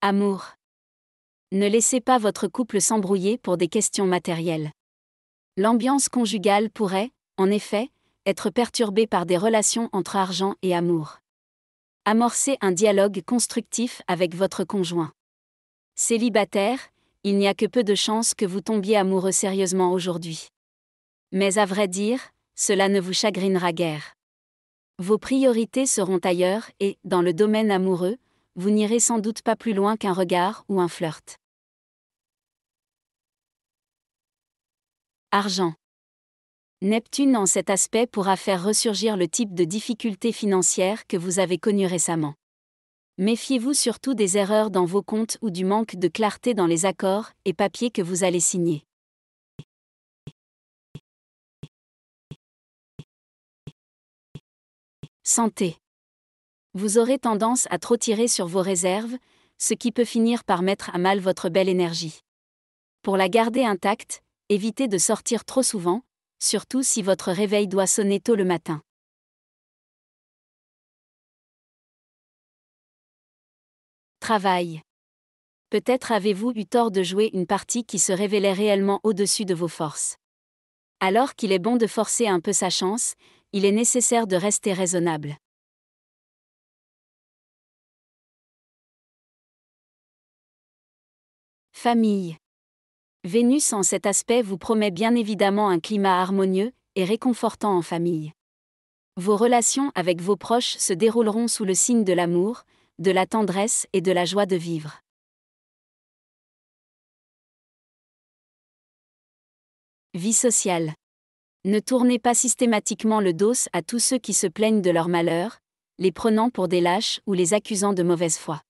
Amour. Ne laissez pas votre couple s'embrouiller pour des questions matérielles. L'ambiance conjugale pourrait, en effet, être perturbée par des relations entre argent et amour. Amorcez un dialogue constructif avec votre conjoint. Célibataire, il n'y a que peu de chances que vous tombiez amoureux sérieusement aujourd'hui. Mais à vrai dire, cela ne vous chagrinera guère. Vos priorités seront ailleurs et, dans le domaine amoureux, vous n'irez sans doute pas plus loin qu'un regard ou un flirt. Argent. Neptune en cet aspect pourra faire ressurgir le type de difficultés financières que vous avez connues récemment. Méfiez-vous surtout des erreurs dans vos comptes ou du manque de clarté dans les accords et papiers que vous allez signer. Santé vous aurez tendance à trop tirer sur vos réserves, ce qui peut finir par mettre à mal votre belle énergie. Pour la garder intacte, évitez de sortir trop souvent, surtout si votre réveil doit sonner tôt le matin. Travail. Peut-être avez-vous eu tort de jouer une partie qui se révélait réellement au-dessus de vos forces. Alors qu'il est bon de forcer un peu sa chance, il est nécessaire de rester raisonnable. Famille. Vénus en cet aspect vous promet bien évidemment un climat harmonieux et réconfortant en famille. Vos relations avec vos proches se dérouleront sous le signe de l'amour, de la tendresse et de la joie de vivre. Vie sociale. Ne tournez pas systématiquement le dos à tous ceux qui se plaignent de leur malheur, les prenant pour des lâches ou les accusant de mauvaise foi.